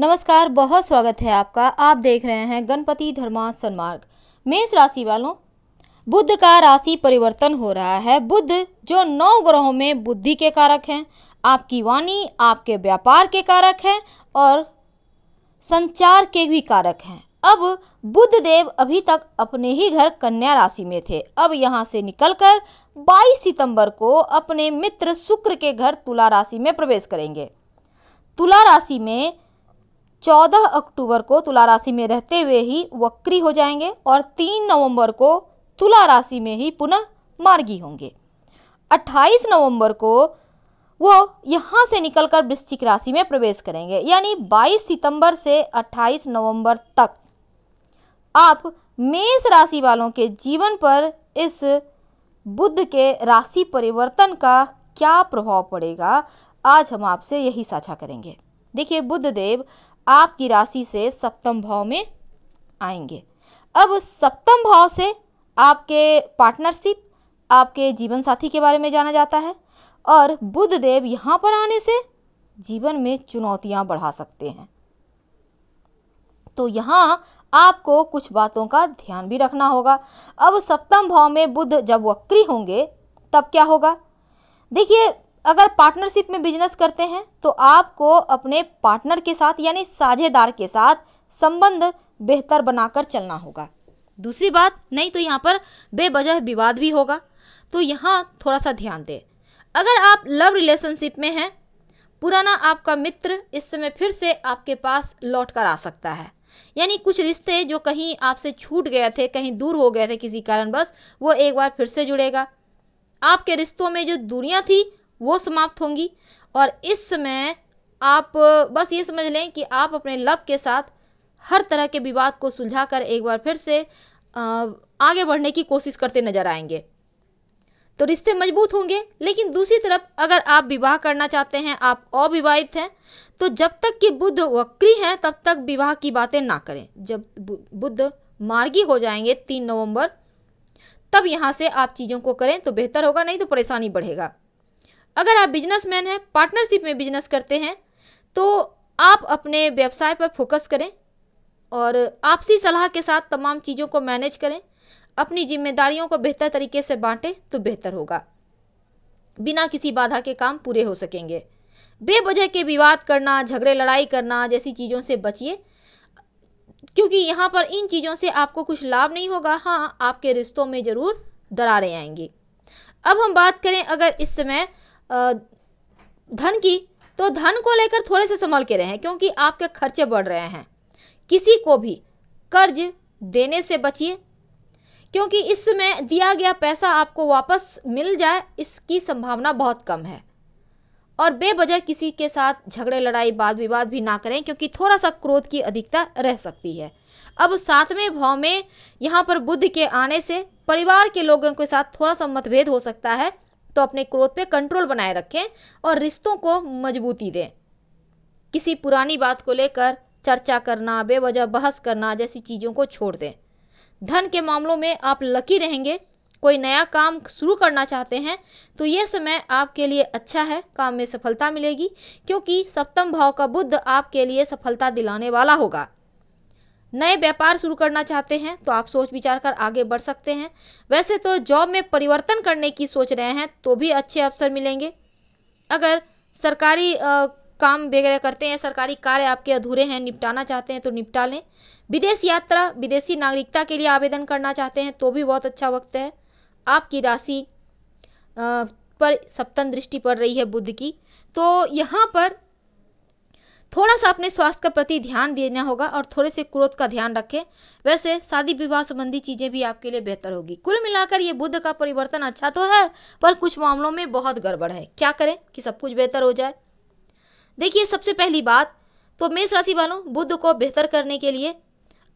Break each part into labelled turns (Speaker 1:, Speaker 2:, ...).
Speaker 1: नमस्कार बहुत स्वागत है आपका आप देख रहे हैं गणपति धर्मा सन्मार्ग मेष राशि वालों बुद्ध का राशि परिवर्तन हो रहा है बुद्ध जो नौ ग्रहों में बुद्धि के कारक हैं आपकी वाणी आपके व्यापार के कारक हैं और संचार के भी कारक हैं अब बुद्ध देव अभी तक अपने ही घर कन्या राशि में थे अब यहाँ से निकलकर 22 सितंबर को अपने मित्र शुक्र के घर तुला राशि में प्रवेश करेंगे तुला राशि में चौदह अक्टूबर को तुला राशि में रहते हुए ही वक्री हो जाएंगे और तीन नवंबर को तुला राशि में ही पुनः मार्गी होंगे अट्ठाईस नवंबर को वो यहाँ से निकलकर वृश्चिक राशि में प्रवेश करेंगे यानी 22 सितंबर से 28 नवंबर तक आप मेष राशि वालों के जीवन पर इस बुद्ध के राशि परिवर्तन का क्या प्रभाव पड़ेगा आज हम आपसे यही साझा करेंगे देखिए बुद्ध देव आपकी राशि से सप्तम भाव में आएंगे अब सप्तम भाव से आपके पार्टनरशिप आपके जीवन साथी के बारे में जाना जाता है और बुद्ध देव यहाँ पर आने से जीवन में चुनौतियाँ बढ़ा सकते हैं तो यहाँ आपको कुछ बातों का ध्यान भी रखना होगा अब सप्तम भाव में बुद्ध जब वक्री होंगे तब क्या होगा देखिए अगर पार्टनरशिप में बिजनेस करते हैं तो आपको अपने पार्टनर के साथ यानी साझेदार के साथ संबंध बेहतर बनाकर चलना होगा दूसरी बात नहीं तो यहाँ पर बेवजह विवाद भी होगा तो यहाँ थोड़ा सा ध्यान दें अगर आप लव रिलेशनशिप में हैं पुराना आपका मित्र इस समय फिर से आपके पास लौट कर आ सकता है यानी कुछ रिश्ते जो कहीं आपसे छूट गए थे कहीं दूर हो गए थे किसी कारणवश वो एक बार फिर से जुड़ेगा आपके रिश्तों में जो दूरियाँ थी वो समाप्त होंगी और इस समय आप बस ये समझ लें कि आप अपने लव के साथ हर तरह के विवाद को सुलझा कर एक बार फिर से आगे बढ़ने की कोशिश करते नजर आएंगे तो रिश्ते मजबूत होंगे लेकिन दूसरी तरफ अगर आप विवाह करना चाहते हैं आप अविवाहित हैं तो जब तक कि बुद्ध वक्री हैं तब तक विवाह की बातें ना करें जब बुद्ध मार्गी हो जाएंगे तीन नवंबर तब यहाँ से आप चीज़ों को करें तो बेहतर होगा नहीं तो परेशानी बढ़ेगा अगर आप बिजनेसमैन हैं पार्टनरशिप में बिजनेस करते हैं तो आप अपने व्यवसाय पर फोकस करें और आपसी सलाह के साथ तमाम चीज़ों को मैनेज करें अपनी जिम्मेदारियों को बेहतर तरीके से बांटें तो बेहतर होगा बिना किसी बाधा के काम पूरे हो सकेंगे बेवजह के विवाद करना झगड़े लड़ाई करना जैसी चीज़ों से बचिए क्योंकि यहाँ पर इन चीज़ों से आपको कुछ लाभ नहीं होगा हाँ आपके रिश्तों में ज़रूर दरारें आएंगी अब हम बात करें अगर इस समय धन की तो धन को लेकर थोड़े से संभल के रहें क्योंकि आपके खर्चे बढ़ रहे हैं किसी को भी कर्ज देने से बचिए क्योंकि इसमें दिया गया पैसा आपको वापस मिल जाए इसकी संभावना बहुत कम है और बेवजह किसी के साथ झगड़े लड़ाई वाद विवाद भी ना करें क्योंकि थोड़ा सा क्रोध की अधिकता रह सकती है अब सातवें भाव में यहाँ पर बुद्ध के आने से परिवार के लोगों के साथ थोड़ा सा मतभेद हो सकता है तो अपने क्रोध पे कंट्रोल बनाए रखें और रिश्तों को मजबूती दें किसी पुरानी बात को लेकर चर्चा करना बेवजह बहस करना जैसी चीज़ों को छोड़ दें धन के मामलों में आप लकी रहेंगे कोई नया काम शुरू करना चाहते हैं तो ये समय आपके लिए अच्छा है काम में सफलता मिलेगी क्योंकि सप्तम भाव का बुद्ध आपके लिए सफलता दिलाने वाला होगा नए व्यापार शुरू करना चाहते हैं तो आप सोच विचार कर आगे बढ़ सकते हैं वैसे तो जॉब में परिवर्तन करने की सोच रहे हैं तो भी अच्छे अवसर मिलेंगे अगर सरकारी आ, काम वगैरह करते हैं सरकारी कार्य आपके अधूरे हैं निपटाना चाहते हैं तो निपटा लें विदेश यात्रा विदेशी नागरिकता के लिए आवेदन करना चाहते हैं तो भी बहुत अच्छा वक्त है आपकी राशि पर सप्तम दृष्टि पड़ रही है बुद्ध की तो यहाँ पर थोड़ा सा अपने स्वास्थ्य के प्रति ध्यान देना होगा और थोड़े से क्रोध का ध्यान रखें वैसे शादी विवाह संबंधी चीज़ें भी आपके लिए बेहतर होगी कुल मिलाकर ये बुद्ध का परिवर्तन अच्छा तो है पर कुछ मामलों में बहुत गड़बड़ है क्या करें कि सब कुछ बेहतर हो जाए देखिए सबसे पहली बात तो मेष राशि वालों बुद्ध को बेहतर करने के लिए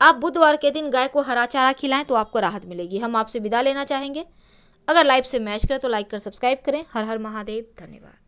Speaker 1: आप बुधवार के दिन गाय को हरा चारा खिलाएं तो आपको राहत मिलेगी हम आपसे विदा लेना चाहेंगे अगर लाइव से मैच करें तो लाइक कर सब्सक्राइब करें हर हर महादेव धन्यवाद